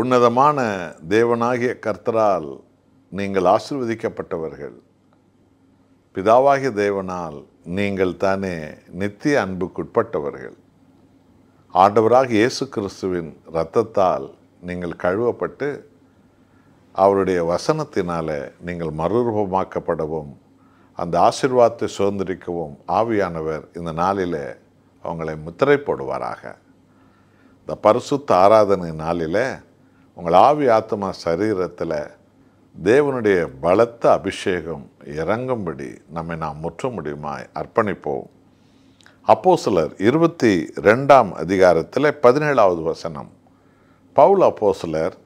உன்னதமான தேவனாகிய கர்த்தரால் நீங்கள் ஆசிர்வதிக்கப்பட்டவர்கள் பிதாவாகிய தேவனால் நீங்கள் தானே நித்திய அன்புக்குட்பட்டவர்கள் ஆண்டவராக இயேசு கிறிஸ்துவின் இரத்தத்தால் நீங்கள் கழுவப்பட்டு அவருடைய வசனத்தினால் நீங்கள் மறுரூபமாக்கப்படவும் அந்த ஆசிர்வாதத்தை சுதந்திரிக்கவும் ஆவியானவர் இந்த நாளில் அவங்களை முத்திரை போடுவாராக இந்த பரிசுத்த ஆராதனை நாளில் உங்கள் ஆவி ஆத்மா சரீரத்தில் தேவனுடைய பலத்த அபிஷேகம் இறங்கும்படி நம்மை நாம் முற்ற முடியுமா அர்ப்பணிப்போம் அப்போ சிலர் இருபத்தி ரெண்டாம் அதிகாரத்தில் பதினேழாவது வசனம் பவுல் அப்போ சிலர்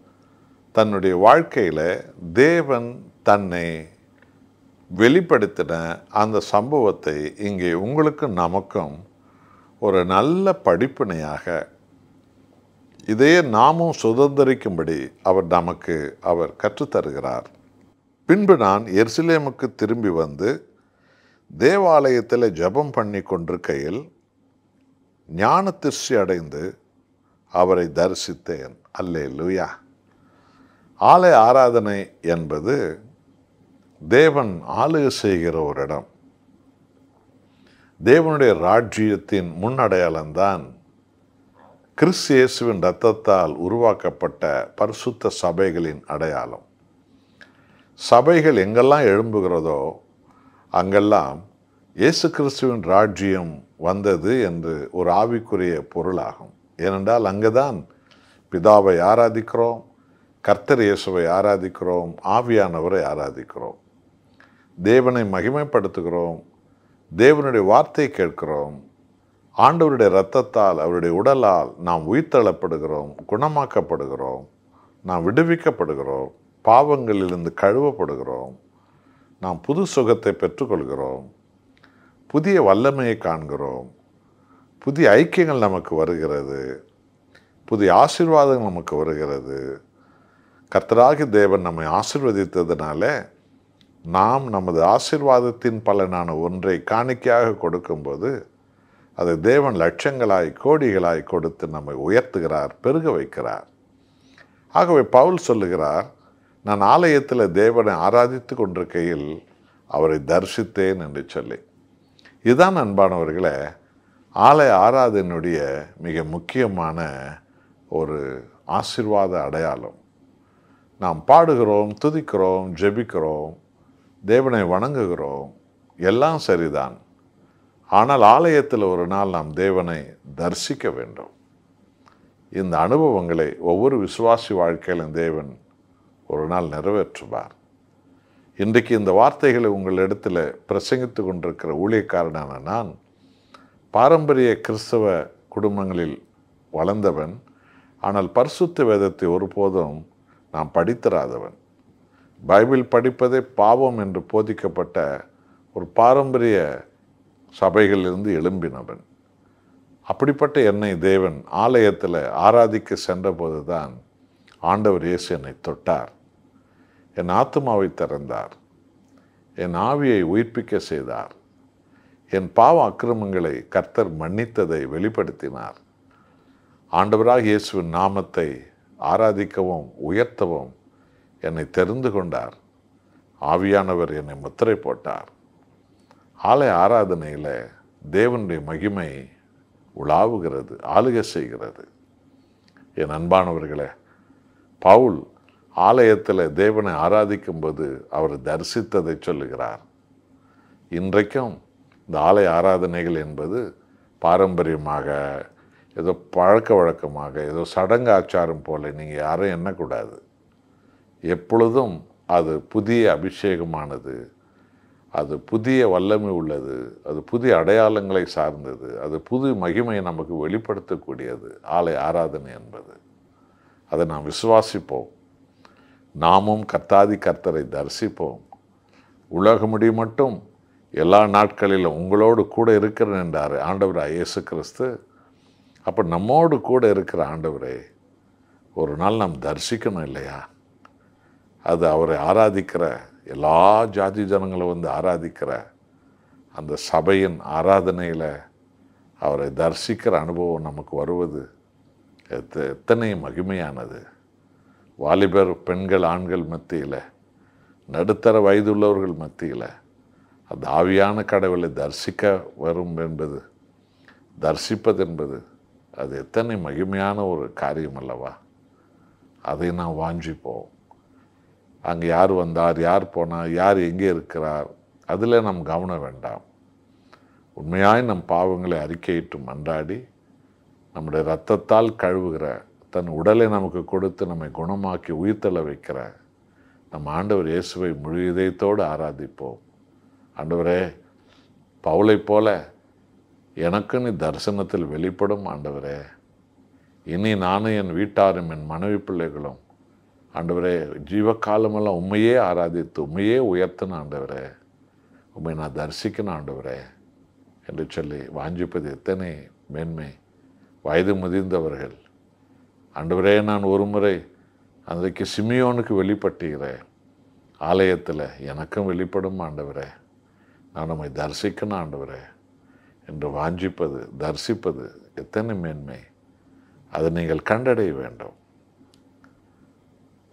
தன்னுடைய வாழ்க்கையில் தேவன் தன்னை வெளிப்படுத்தின அந்த சம்பவத்தை இங்கே உங்களுக்கும் நமக்கும் ஒரு நல்ல படிப்பினையாக இதையே நாமும் சுதந்திரிக்கும்படி அவர் நமக்கு அவர் கற்றுத்தருகிறார் பின்பு நான் எர்சிலேமுக்கு திரும்பி வந்து தேவாலயத்தில் ஜபம் பண்ணி கொண்டிருக்கையில் ஞான திருஷ்டி அடைந்து அவரை தரிசித்தேன் அல்லே லூயா ஆலய ஆராதனை என்பது தேவன் ஆளுகை செய்கிற ஒரு இடம் தேவனுடைய ராஜ்யத்தின் முன்னடையாளம்தான் கிறிஸ்து இயேசுவின் இரத்தத்தால் உருவாக்கப்பட்ட பரிசுத்த சபைகளின் அடையாளம் சபைகள் எங்கெல்லாம் எழும்புகிறதோ அங்கெல்லாம் இயேசு கிறிஸ்துவின் ராஜ்யம் வந்தது என்று ஒரு ஆவிக்குரிய பொருளாகும் ஏனென்றால் அங்கே தான் பிதாவை ஆராதிக்கிறோம் கர்த்தர் இயேசுவை ஆராதிக்கிறோம் ஆவியானவரை ஆராதிக்கிறோம் தேவனை மகிமைப்படுத்துகிறோம் தேவனுடைய வார்த்தை கேட்கிறோம் ஆண்டவருடைய இரத்தத்தால் அவருடைய உடலால் நாம் உயிர்த்தளப்படுகிறோம் குணமாக்கப்படுகிறோம் நாம் விடுவிக்கப்படுகிறோம் பாவங்களிலிருந்து கழுவப்படுகிறோம் நாம் புது சுகத்தை பெற்றுக்கொள்கிறோம் புதிய வல்லமையை காண்கிறோம் புதிய ஐக்கியங்கள் நமக்கு வருகிறது புதிய ஆசீர்வாதங்கள் நமக்கு வருகிறது கர்த்தராகி தேவன் நம்மை ஆசிர்வதித்ததுனால நாம் நமது ஆசிர்வாதத்தின் பலனான ஒன்றை காணிக்கையாக கொடுக்கும்போது அதை தேவன் லட்சங்களாய் கோடிகளாய் கொடுத்து நம்மை உயர்த்துகிறார் பெருக வைக்கிறார் ஆகவே பவுல் சொல்லுகிறார் நான் ஆலயத்தில் தேவனை ஆராதித்து கொண்டிருக்கையில் அவரை தரிசித்தேன் என்று சொல்லி இதுதான் அன்பானவர்களே ஆலய ஆராதனுடைய மிக முக்கியமான ஒரு ஆசிர்வாத அடையாளம் நாம் பாடுகிறோம் துதிக்கிறோம் ஜெபிக்கிறோம் தேவனை வணங்குகிறோம் எல்லாம் சரிதான் ஆனால் ஆலயத்தில் ஒரு நாள் நாம் தேவனை தரிசிக்க வேண்டும் இந்த அனுபவங்களை ஒவ்வொரு விசுவாசி வாழ்க்கையிலும் தேவன் ஒரு நாள் நிறைவேற்றுவார் இன்றைக்கு இந்த வார்த்தைகளை உங்கள் இடத்துல பிரசங்கித்து கொண்டிருக்கிற ஊழியக்காரனான நான் பாரம்பரிய கிறிஸ்தவ குடும்பங்களில் வளர்ந்தவன் ஆனால் பரிசுத்த வேதத்தை ஒருபோதும் நான் படித்தராதவன் பைபிள் படிப்பதே பாவம் என்று போதிக்கப்பட்ட ஒரு பாரம்பரிய சபைகளிலிருந்து எழும்பினவன் அப்படிப்பட்ட என்னை தேவன் ஆலயத்தில் ஆராதிக்க சென்றபோது தான் ஆண்டவர் இயேசு என்னை தொட்டார் என் ஆத்மாவை திறந்தார் என் ஆவியை உயிர்ப்பிக்க செய்தார் என் பாவ அக்கிரமங்களை கர்த்தர் மன்னித்ததை வெளிப்படுத்தினார் ஆண்டவராக இயேசுவின் நாமத்தை ஆராதிக்கவும் உயர்த்தவும் என்னை தெரிந்து கொண்டார் ஆவியானவர் என்னை முத்திரை போட்டார் ஆலய ஆராதனையில் தேவனுடைய மகிமை உலாவுகிறது ஆளுக செய்கிறது என் அன்பானவர்களே பவுல் ஆலயத்தில் தேவனை ஆராதிக்கும்போது அவர் தரிசித்ததை சொல்லுகிறார் இன்றைக்கும் இந்த ஆலய ஆராதனைகள் என்பது பாரம்பரியமாக ஏதோ பழக்க வழக்கமாக ஏதோ சடங்கு ஆச்சாரம் போல் நீங்கள் யாரும் எண்ணக்கூடாது எப்பொழுதும் அது புதிய அபிஷேகமானது அது புதிய வல்லமை உள்ளது அது புதிய அடையாளங்களை சார்ந்தது அது புது மகிமையை நமக்கு வெளிப்படுத்தக்கூடியது ஆலை ஆராதனை என்பது அதை நாம் விசுவாசிப்போம் நாமும் கர்த்தாதி கர்த்தரை தரிசிப்போம் முடி மட்டும் எல்லா நாட்களிலும் உங்களோடு கூட இருக்கிறேன் என்றார் ஆண்டவர் இயேசு கிறிஸ்து அப்போ நம்மோடு கூட இருக்கிற ஆண்டவரே ஒரு நாள் நாம் தரிசிக்கணும் இல்லையா அது அவரை ஆராதிக்கிற எல்லா ஜாதி ஜனங்களும் வந்து ஆராதிக்கிற அந்த சபையின் ஆராதனையில் அவரை தரிசிக்கிற அனுபவம் நமக்கு வருவது எத்த எத்தனை மகிமையானது வாலிபர் பெண்கள் ஆண்கள் மத்தியில் நடுத்தர வயதுள்ளவர்கள் மத்தியில் அந்த ஆவியான கடவுளை தரிசிக்க வரும் என்பது தரிசிப்பது என்பது அது எத்தனை மகிமையான ஒரு காரியம் அல்லவா அதை நாம் வாஞ்சிப்போம் அங்கே யார் வந்தார் யார் போனார் யார் எங்கே இருக்கிறார் அதில் நம் கவனம் வேண்டாம் உண்மையாய் நம் பாவங்களை அறிக்கையிட்டு மன்றாடி நம்முடைய இரத்தத்தால் கழுவுகிற தன் உடலை நமக்கு கொடுத்து நம்மை குணமாக்கி உயிர்த்தலை வைக்கிற நம் ஆண்டவர் இயேசுவை முழு இதயத்தோடு ஆராதிப்போம் ஆண்டவரே பவுளை போல எனக்கு நீ தரிசனத்தில் வெளிப்படும் ஆண்டவரே இனி நானும் என் வீட்டாரும் என் மனைவி பிள்ளைகளும் ஆண்டவரே காலமெல்லாம் உண்மையே ஆராதித்து உண்மையே உயர்த்தின ஆண்டவரே உண்மை நான் தரிசிக்கணும் ஆண்டவரே என்று சொல்லி வாஞ்சிப்பது எத்தனை மேன்மை வயது முதிர்ந்தவர்கள் ஆண்டவரே நான் ஒரு முறை அன்றைக்கு சிமியோனுக்கு வெளிப்பட்டுகிறேன் ஆலயத்தில் எனக்கும் வெளிப்படும் ஆண்டவரே நான் உண்மை தரிசிக்கணும் ஆண்டவரே என்று வாஞ்சிப்பது தரிசிப்பது எத்தனை மேன்மை அதை நீங்கள் கண்டடைய வேண்டும்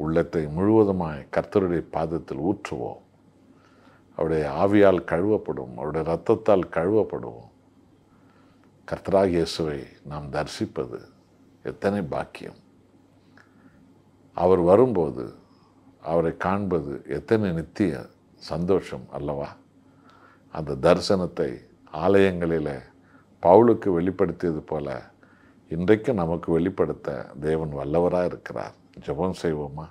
உள்ளத்தை முழுவதுமாய் கர்த்தருடைய பாதத்தில் ஊற்றுவோம் அவருடைய ஆவியால் கழுவப்படும் அவருடைய இரத்தத்தால் கழுவப்படுவோம் கர்த்தராக இயேசுவை நாம் தரிசிப்பது எத்தனை பாக்கியம் அவர் வரும்போது அவரை காண்பது எத்தனை நித்திய சந்தோஷம் அல்லவா அந்த தரிசனத்தை ஆலயங்களில் பவுலுக்கு வெளிப்படுத்தியது போல இன்றைக்கு நமக்கு வெளிப்படுத்த தேவன் வல்லவராக இருக்கிறார் ஜபம் செய்வோமா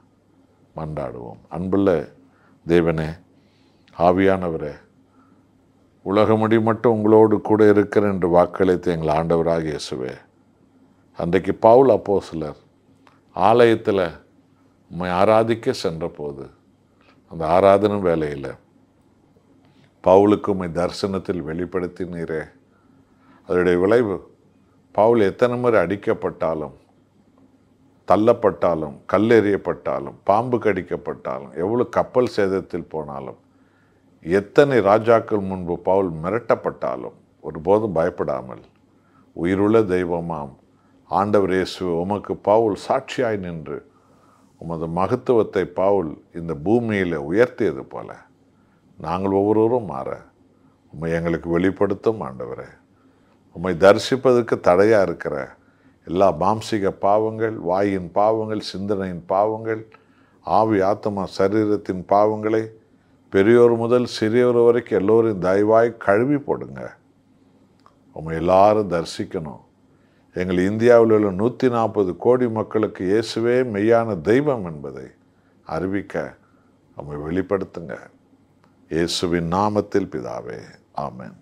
மண்டாடுவோம் அன்புள்ள தேவனே ஆவியானவரே உலகமடி மட்டும் உங்களோடு கூட இருக்கிற என்று வாக்களித்து எங்கள் ஆண்டவராக இயேசுவே அன்றைக்கு பவுல் அப்போ சிலர் ஆலயத்தில் உண்மை ஆராதிக்க சென்றபோது அந்த ஆராதனும் வேலையில் பவுலுக்கு உண்மை தரிசனத்தில் வெளிப்படுத்தினீரே அதனுடைய விளைவு பவுல் எத்தனை முறை அடிக்கப்பட்டாலும் தள்ளப்பட்டாலும் கல்லெறியப்பட்டாலும் பாம்பு கடிக்கப்பட்டாலும் எவ்வளோ கப்பல் சேதத்தில் போனாலும் எத்தனை ராஜாக்கள் முன்பு பவுல் மிரட்டப்பட்டாலும் ஒருபோதும் பயப்படாமல் உயிருள்ள தெய்வமாம் ஆண்டவர் இயேசு உமக்கு பாவுல் சாட்சியாய் நின்று உமது மகத்துவத்தை பாவுல் இந்த பூமியில் உயர்த்தியது போல நாங்கள் ஒவ்வொருவரும் மாற உம்மை எங்களுக்கு வெளிப்படுத்தும் ஆண்டவரே உம்மை தரிசிப்பதற்கு தடையாக இருக்கிற எல்லா மாம்சிக பாவங்கள் வாயின் பாவங்கள் சிந்தனையின் பாவங்கள் ஆவி ஆத்மா சரீரத்தின் பாவங்களை பெரியோர் முதல் சிறியோர் வரைக்கும் எல்லோரும் தயவாய் கழுவி போடுங்க உங்கள் எல்லாரும் தரிசிக்கணும் எங்கள் இந்தியாவில் உள்ள நூற்றி நாற்பது கோடி மக்களுக்கு இயேசுவே மெய்யான தெய்வம் என்பதை அறிவிக்க உண்மை வெளிப்படுத்துங்க இயேசுவின் நாமத்தில் பிதாவே ஆமேன்